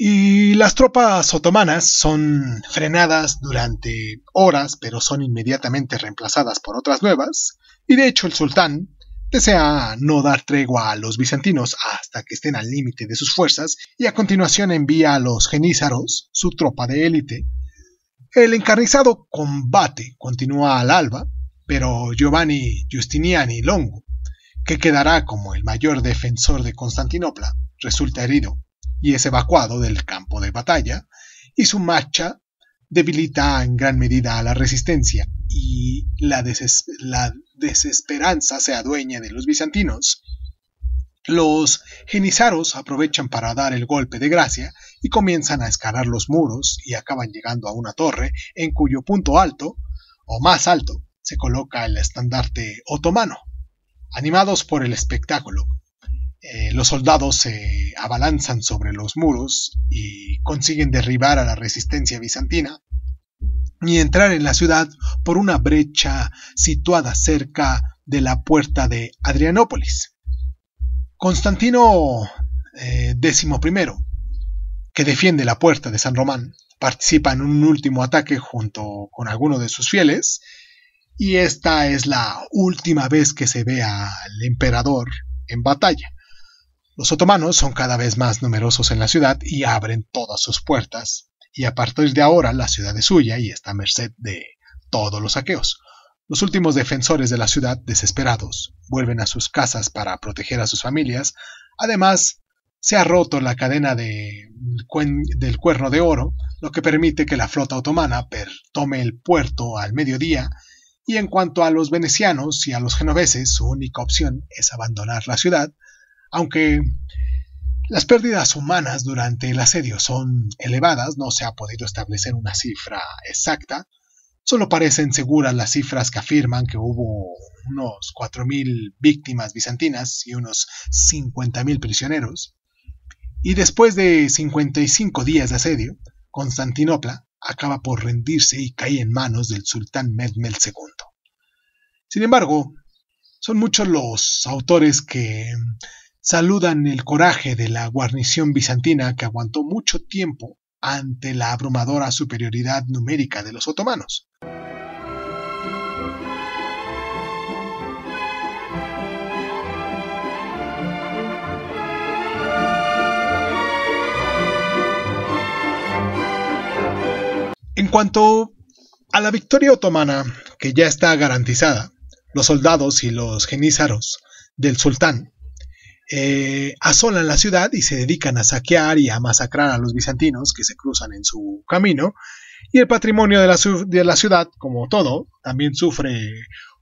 A: y las tropas otomanas son frenadas durante horas, pero son inmediatamente reemplazadas por otras nuevas, y de hecho el sultán desea no dar tregua a los bizantinos hasta que estén al límite de sus fuerzas, y a continuación envía a los genízaros, su tropa de élite. El encarnizado combate continúa al alba, pero Giovanni Giustiniani Longo, que quedará como el mayor defensor de Constantinopla, resulta herido y es evacuado del campo de batalla, y su marcha debilita en gran medida a la resistencia y la, la desesperanza se adueña de los bizantinos. Los genizaros aprovechan para dar el golpe de gracia y comienzan a escalar los muros y acaban llegando a una torre en cuyo punto alto, o más alto, se coloca el estandarte otomano. Animados por el espectáculo, eh, los soldados se abalanzan sobre los muros y consiguen derribar a la resistencia bizantina y entrar en la ciudad por una brecha situada cerca de la puerta de Adrianópolis. Constantino XI, eh, que defiende la puerta de San Román, participa en un último ataque junto con alguno de sus fieles, y esta es la última vez que se ve al emperador en batalla. Los otomanos son cada vez más numerosos en la ciudad y abren todas sus puertas, y a partir de ahora la ciudad es suya y está a merced de todos los saqueos. Los últimos defensores de la ciudad, desesperados, vuelven a sus casas para proteger a sus familias. Además, se ha roto la cadena del cuerno de oro, lo que permite que la flota otomana tome el puerto al mediodía, y en cuanto a los venecianos y a los genoveses, su única opción es abandonar la ciudad, aunque las pérdidas humanas durante el asedio son elevadas, no se ha podido establecer una cifra exacta, solo parecen seguras las cifras que afirman que hubo unos 4.000 víctimas bizantinas y unos 50.000 prisioneros. Y después de 55 días de asedio, Constantinopla acaba por rendirse y cae en manos del sultán Medmel II. Sin embargo, son muchos los autores que saludan el coraje de la guarnición bizantina que aguantó mucho tiempo ante la abrumadora superioridad numérica de los otomanos. En cuanto a la victoria otomana, que ya está garantizada, los soldados y los genízaros del sultán eh, asolan la ciudad y se dedican a saquear y a masacrar a los bizantinos que se cruzan en su camino. Y el patrimonio de la, ciudad, como todo, también sufre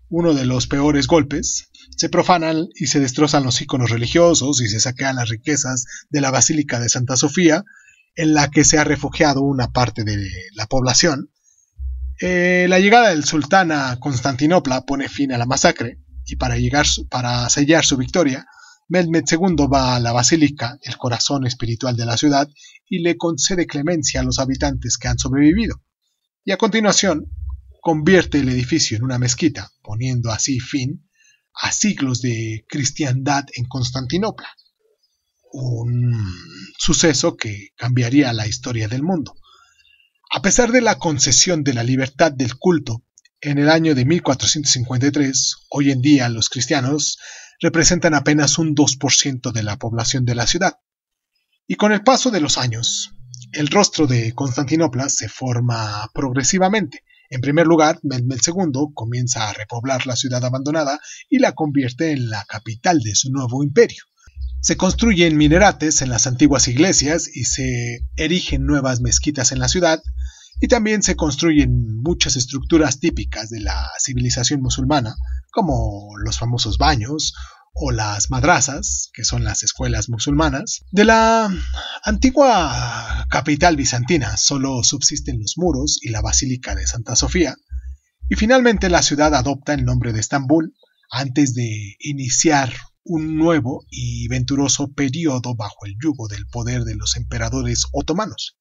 A: uno de los peores golpes. Se profanan y se destrozan los iconos religiosos y se saquean las riquezas de la Basílica de Santa Sofía, en la que se ha refugiado una parte de la población. Eh, la llegada del sultán a Constantinopla pone fin a la masacre y para, llegar, para sellar su victoria, Melmed II va a la basílica, el corazón espiritual de la ciudad, y le concede clemencia a los habitantes que han sobrevivido. Y a continuación, convierte el edificio en una mezquita, poniendo así fin a siglos de cristiandad en Constantinopla. Un suceso que cambiaría la historia del mundo. A pesar de la concesión de la libertad del culto, en el año de 1453, hoy en día los cristianos representan apenas un 2% de la población de la ciudad. Y con el paso de los años, el rostro de Constantinopla se forma progresivamente. En primer lugar, Mehmed II comienza a repoblar la ciudad abandonada y la convierte en la capital de su nuevo imperio. Se construyen minerates en las antiguas iglesias y se erigen nuevas mezquitas en la ciudad, y también se construyen muchas estructuras típicas de la civilización musulmana, como los famosos baños o las madrazas, que son las escuelas musulmanas, de la antigua capital bizantina solo subsisten los muros y la Basílica de Santa Sofía, y finalmente la ciudad adopta el nombre de Estambul antes de iniciar un nuevo y venturoso periodo bajo el yugo del poder de los emperadores otomanos.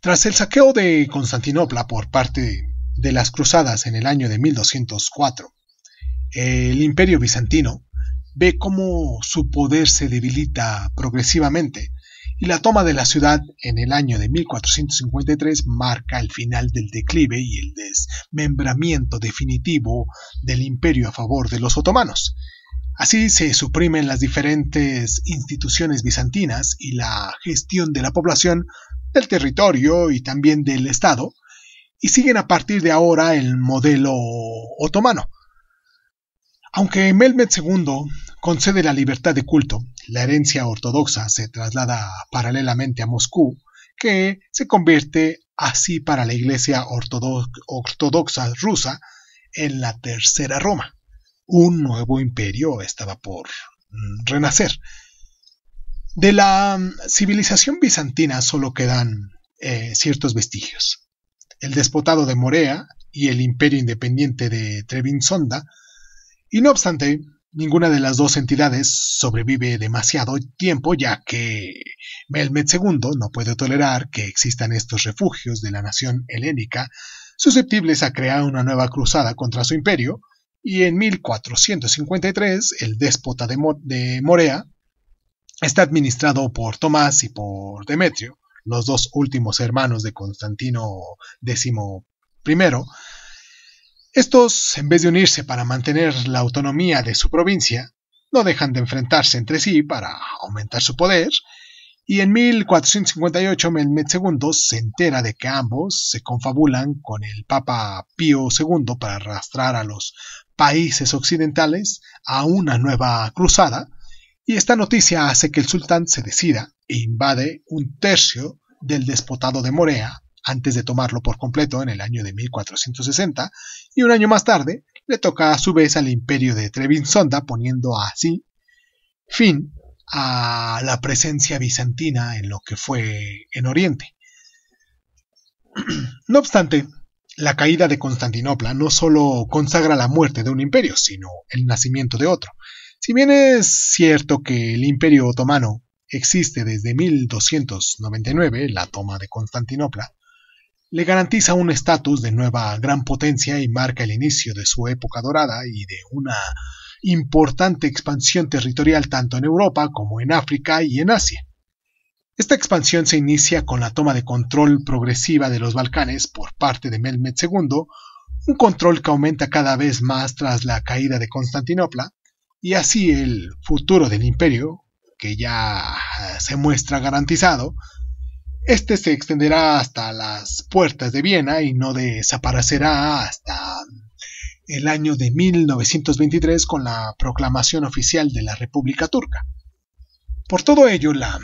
A: Tras el saqueo de Constantinopla por parte de las cruzadas en el año de 1204 el imperio bizantino ve cómo su poder se debilita progresivamente y la toma de la ciudad en el año de 1453 marca el final del declive y el desmembramiento definitivo del imperio a favor de los otomanos. Así se suprimen las diferentes instituciones bizantinas y la gestión de la población, del territorio y también del Estado, y siguen a partir de ahora el modelo otomano, aunque Melmed II concede la libertad de culto, la herencia ortodoxa se traslada paralelamente a Moscú, que se convierte así para la Iglesia ortodoxa rusa en la Tercera Roma. Un nuevo imperio estaba por mm, renacer. De la mm, civilización bizantina solo quedan eh, ciertos vestigios. El despotado de Morea y el imperio independiente de Trebizonda y no obstante, ninguna de las dos entidades sobrevive demasiado tiempo ya que Melmet II no puede tolerar que existan estos refugios de la nación helénica susceptibles a crear una nueva cruzada contra su imperio, y en 1453 el déspota de, Morea está administrado por Tomás y por Demetrio, los dos últimos hermanos de Constantino XI., estos, en vez de unirse para mantener la autonomía de su provincia, no dejan de enfrentarse entre sí para aumentar su poder, y en 1458 Melmed II se entera de que ambos se confabulan con el Papa Pío II para arrastrar a los países occidentales a una nueva cruzada, y esta noticia hace que el sultán se decida e invade un tercio del despotado de Morea antes de tomarlo por completo en el año de 1460, y un año más tarde le toca a su vez al imperio de Trebizonda, poniendo así fin a la presencia bizantina en lo que fue en Oriente. No obstante, la caída de Constantinopla no solo consagra la muerte de un imperio, sino el nacimiento de otro. Si bien es cierto que el imperio otomano existe desde 1299, la toma de Constantinopla, le garantiza un estatus de nueva gran potencia y marca el inicio de su época dorada y de una importante expansión territorial tanto en Europa como en África y en Asia. Esta expansión se inicia con la toma de control progresiva de los Balcanes por parte de Mehmed II, un control que aumenta cada vez más tras la caída de Constantinopla, y así el futuro del imperio, que ya se muestra garantizado, este se extenderá hasta las puertas de Viena y no desaparecerá hasta el año de 1923 con la proclamación oficial de la República Turca. Por todo ello, la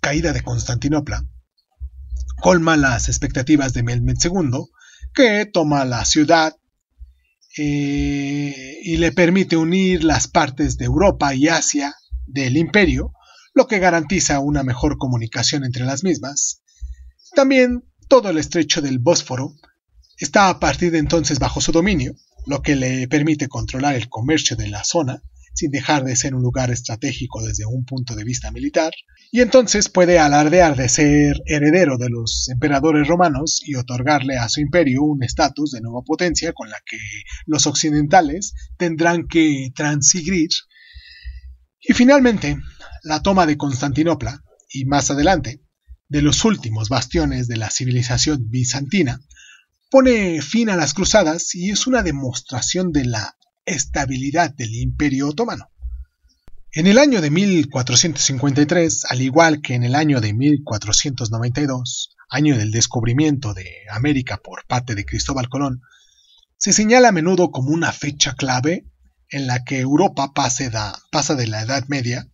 A: caída de Constantinopla colma las expectativas de Melmed II, que toma la ciudad eh, y le permite unir las partes de Europa y Asia del imperio lo que garantiza una mejor comunicación entre las mismas. También todo el estrecho del Bósforo está a partir de entonces bajo su dominio, lo que le permite controlar el comercio de la zona sin dejar de ser un lugar estratégico desde un punto de vista militar, y entonces puede alardear de ser heredero de los emperadores romanos y otorgarle a su imperio un estatus de nueva potencia con la que los occidentales tendrán que transigrir y finalmente, la toma de Constantinopla, y más adelante, de los últimos bastiones de la civilización bizantina, pone fin a las cruzadas y es una demostración de la estabilidad del imperio otomano. En el año de 1453, al igual que en el año de 1492, año del descubrimiento de América por parte de Cristóbal Colón, se señala a menudo como una fecha clave en la que Europa pasa de la Edad Media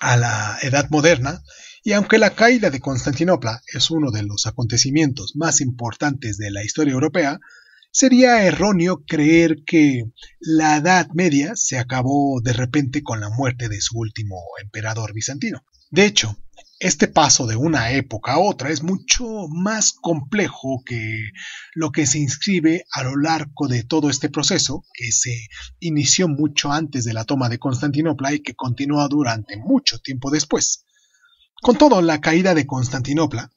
A: a la Edad Moderna, y aunque la caída de Constantinopla es uno de los acontecimientos más importantes de la historia europea, sería erróneo creer que la Edad Media se acabó de repente con la muerte de su último emperador bizantino. De hecho, este paso de una época a otra es mucho más complejo que lo que se inscribe a lo largo de todo este proceso, que se inició mucho antes de la toma de Constantinopla y que continúa durante mucho tiempo después. Con todo, la caída de Constantinopla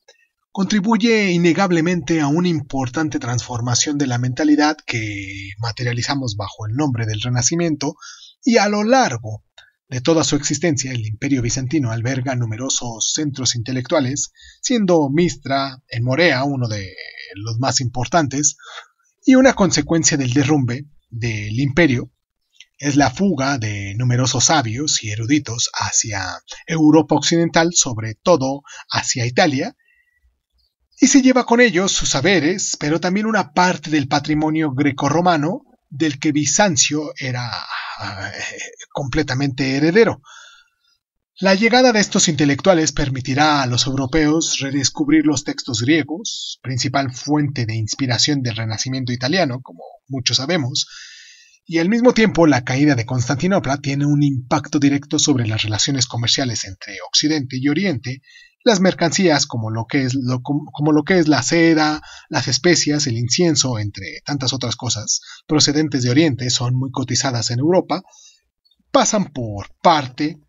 A: contribuye innegablemente a una importante transformación de la mentalidad que materializamos bajo el nombre del Renacimiento y a lo largo de toda su existencia, el Imperio bizantino alberga numerosos centros intelectuales, siendo Mistra, en Morea, uno de los más importantes, y una consecuencia del derrumbe del imperio es la fuga de numerosos sabios y eruditos hacia Europa Occidental, sobre todo hacia Italia, y se lleva con ellos sus saberes, pero también una parte del patrimonio grecorromano del que Bizancio era completamente heredero. La llegada de estos intelectuales permitirá a los europeos redescubrir los textos griegos, principal fuente de inspiración del Renacimiento italiano, como muchos sabemos, y al mismo tiempo la caída de Constantinopla tiene un impacto directo sobre las relaciones comerciales entre Occidente y Oriente las mercancías como lo que es, como lo que es la seda, las especias, el incienso, entre tantas otras cosas, procedentes de Oriente, son muy cotizadas en Europa, pasan por parte,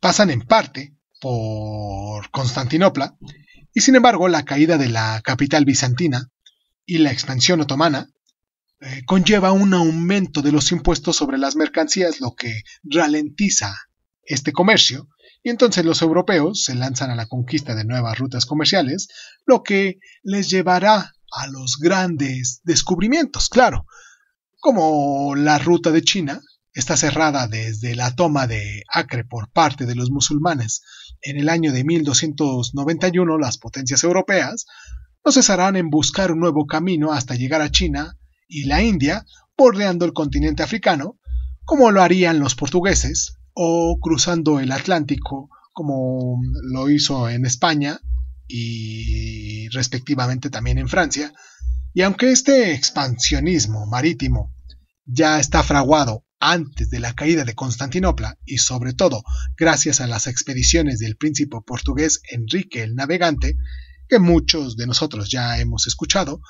A: pasan en parte por Constantinopla, y sin embargo la caída de la capital bizantina y la expansión otomana eh, conlleva un aumento de los impuestos sobre las mercancías, lo que ralentiza este comercio, y entonces los europeos se lanzan a la conquista de nuevas rutas comerciales, lo que les llevará a los grandes descubrimientos, claro, como la ruta de China, está cerrada desde la toma de Acre por parte de los musulmanes en el año de 1291, las potencias europeas no cesarán en buscar un nuevo camino hasta llegar a China y la India, bordeando el continente africano, como lo harían los portugueses, o cruzando el Atlántico, como lo hizo en España y respectivamente también en Francia. Y aunque este expansionismo marítimo ya está fraguado antes de la caída de Constantinopla y sobre todo gracias a las expediciones del príncipe portugués Enrique el Navegante, que muchos de nosotros ya hemos escuchado,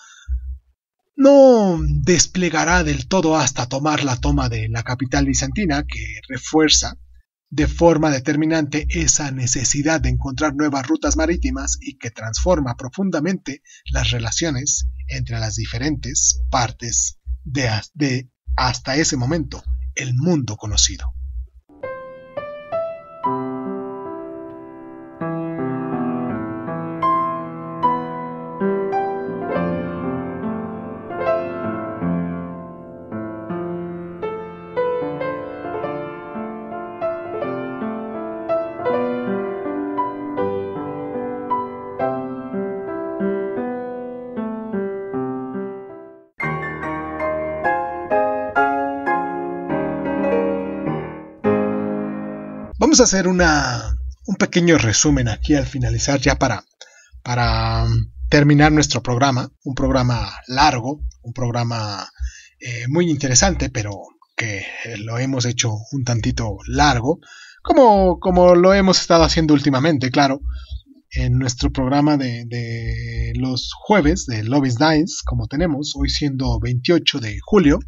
A: no desplegará del todo hasta tomar la toma de la capital bizantina, que refuerza de forma determinante esa necesidad de encontrar nuevas rutas marítimas y que transforma profundamente las relaciones entre las diferentes partes de, de hasta ese momento el mundo conocido. Vamos a hacer una, un pequeño resumen aquí al finalizar ya para, para um, terminar nuestro programa. Un programa largo, un programa eh, muy interesante, pero que lo hemos hecho un tantito largo, como, como lo hemos estado haciendo últimamente, claro, en nuestro programa de, los jueves de Lobby's Dines como tenemos, hoy siendo 28 de julio.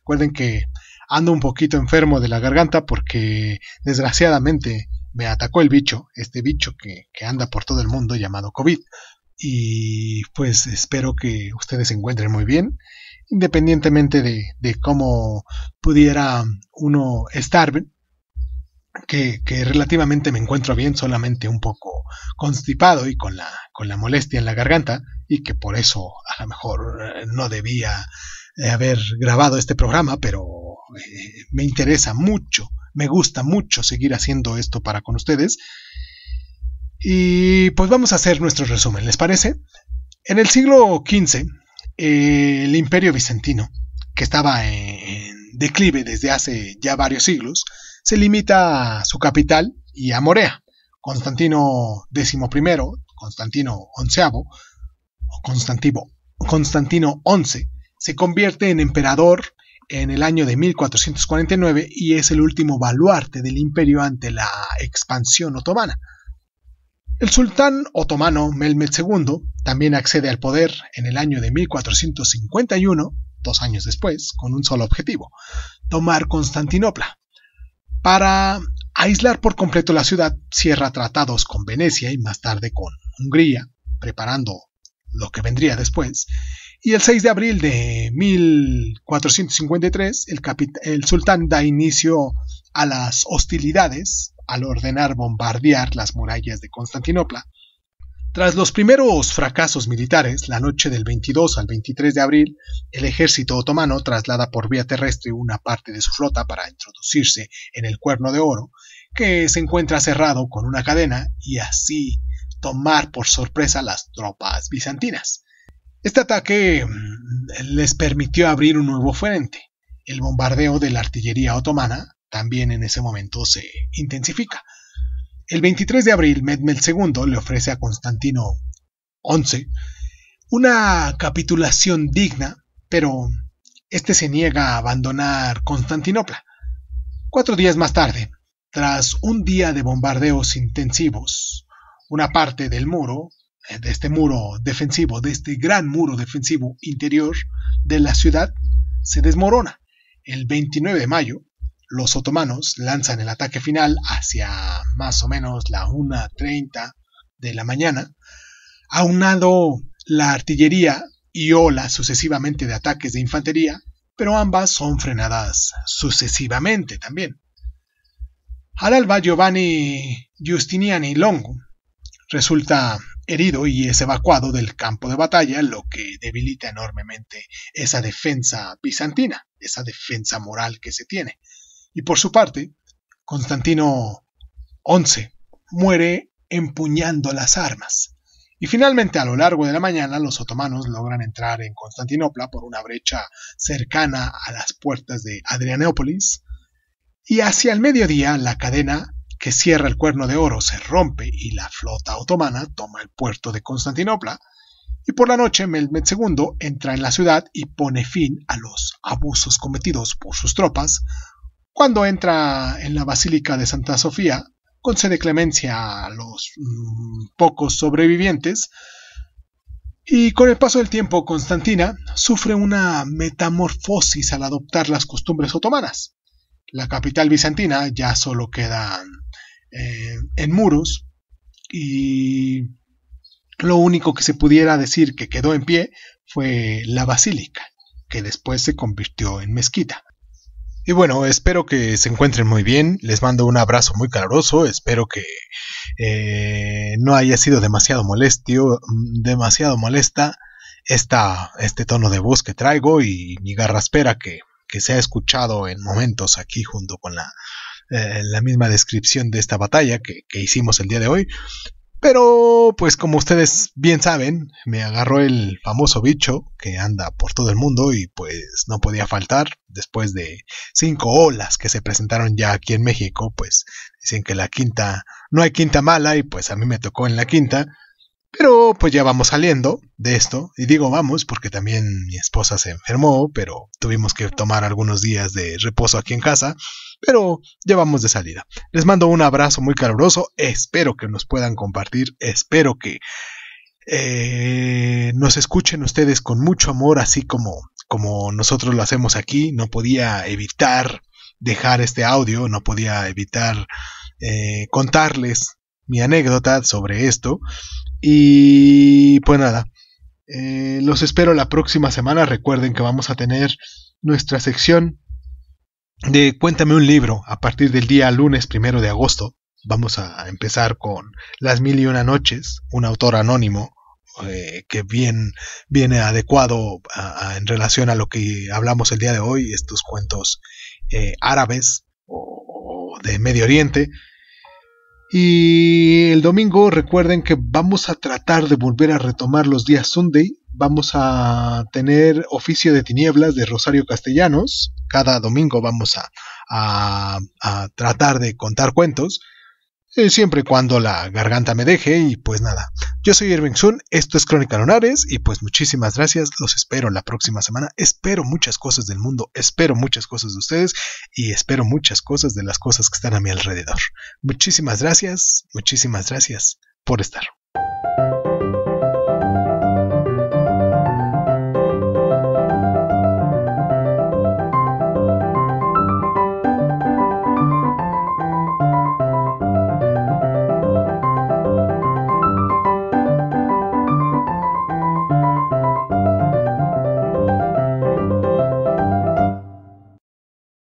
A: Recuerden que Ando un poquito enfermo de la garganta porque desgraciadamente me atacó el bicho, este bicho que, anda por todo el mundo llamado COVID. Y pues espero que ustedes se encuentren muy bien independientemente de, cómo pudiera uno estar, que, relativamente me encuentro bien, solamente un poco constipado y con la, con la molestia en la garganta, y que por eso a lo mejor eh, no debía eh, haber grabado este programa, pero eh, me interesa mucho, me gusta mucho seguir haciendo esto para con ustedes. Y pues vamos a hacer nuestro resumen, ¿les parece? En el siglo XV, eh, el imperio bizantino, que estaba en declive desde hace ya varios siglos, se limita a su capital y a Morea. Constantino XI, Constantino XI, o Constantino XI, se convierte en emperador en el año de 1449 y es el último baluarte del imperio ante la expansión otomana. El sultán otomano Mehmed II también accede al poder en el año de 1451, dos años después, con un solo objetivo, tomar Constantinopla. Para aislar por completo la ciudad, cierra tratados con Venecia y más tarde con Hungría, preparando lo que vendría después, y el 6 de abril de 1453, el, sultán da inicio a las hostilidades al ordenar bombardear las murallas de Constantinopla. Tras los primeros fracasos militares, la noche del 22 al 23 de abril, el ejército otomano traslada por vía terrestre una parte de su flota para introducirse en el Cuerno de Oro, que se encuentra cerrado con una cadena y así tomar por sorpresa las tropas bizantinas. Este ataque mm, les permitió abrir un nuevo frente. El bombardeo de la artillería otomana también en ese momento se intensifica. El 23 de abril, Mehmed II le ofrece a Constantino XI una capitulación digna, pero este se niega a abandonar Constantinopla. Cuatro días más tarde, tras un día de bombardeos intensivos, una parte del muro de este muro defensivo, de este gran muro defensivo interior de la ciudad, se desmorona. El 29 de mayo, los otomanos lanzan el ataque final hacia más o menos la 1.30 de la mañana, aunado la artillería y olas sucesivamente de ataques de infantería, pero ambas son frenadas sucesivamente también. Al alba Giovanni Giustiniani Longo resulta herido y es evacuado del campo de batalla, lo que debilita enormemente esa defensa bizantina, esa defensa moral que se tiene. Y por su parte, Constantino XI muere empuñando las armas. Y finalmente, a lo largo de la mañana, los otomanos logran entrar en Constantinopla por una brecha cercana a las puertas de Adrianópolis, y hacia el mediodía la cadena que cierra el Cuerno de Oro se rompe y la flota otomana toma el puerto de Constantinopla, y por la noche Melmed II entra en la ciudad y pone fin a los abusos cometidos por sus tropas cuando entra en la Basílica de Santa Sofía, concede clemencia a los mm, pocos sobrevivientes, y con el paso del tiempo Constantina sufre una metamorfosis al adoptar las costumbres otomanas. La capital bizantina ya solo queda eh, en muros y lo único que se pudiera decir que quedó en pie fue la basílica, que después se convirtió en mezquita. Y bueno, espero que se encuentren muy bien. Les mando un abrazo muy caloroso. Espero que eh, no haya sido demasiado molestio, demasiado molesta esta, este tono de voz que traigo y mi garraspera que, que se ha escuchado en momentos aquí junto con la eh, la misma descripción de esta batalla que, que hicimos el día de hoy. Pero, pues como ustedes bien saben, me agarró el famoso bicho que anda por todo el mundo y pues no podía faltar después de cinco olas que se presentaron ya aquí en México, pues dicen que la quinta, no hay quinta mala y pues a mí me tocó en la quinta. Pero pues ya vamos saliendo de esto. Y digo vamos porque también mi esposa se enfermó, pero tuvimos que tomar algunos días de reposo aquí en casa. Pero ya vamos de salida. Les mando un abrazo muy caluroso. Espero que nos puedan compartir. Espero que eh, nos escuchen ustedes con mucho amor, así como, como nosotros lo hacemos aquí. No podía evitar dejar este audio, no podía evitar eh, contarles mi anécdota sobre esto. Y pues nada, eh, los espero la próxima semana. Recuerden que vamos a tener nuestra sección de Cuéntame un libro a partir del día lunes primero de agosto. Vamos a empezar con Las Mil y Una Noches, un autor anónimo eh, que bien viene adecuado en relación a lo que hablamos el día de hoy, estos cuentos eh, árabes o, de Medio Oriente. Y el domingo recuerden que vamos a tratar de volver a retomar los días Sunday. Vamos a tener oficio de tinieblas de Rosario Castellanos. Cada domingo vamos a, a, a tratar de contar cuentos. Eh, siempre y cuando la garganta me deje y pues nada. Yo soy Irving Sun, esto es Crónica Lunares y pues muchísimas gracias, los espero la próxima semana, espero muchas cosas del mundo, espero muchas cosas de ustedes y espero muchas cosas de las cosas que están a mi alrededor. Muchísimas gracias, muchísimas gracias por estar.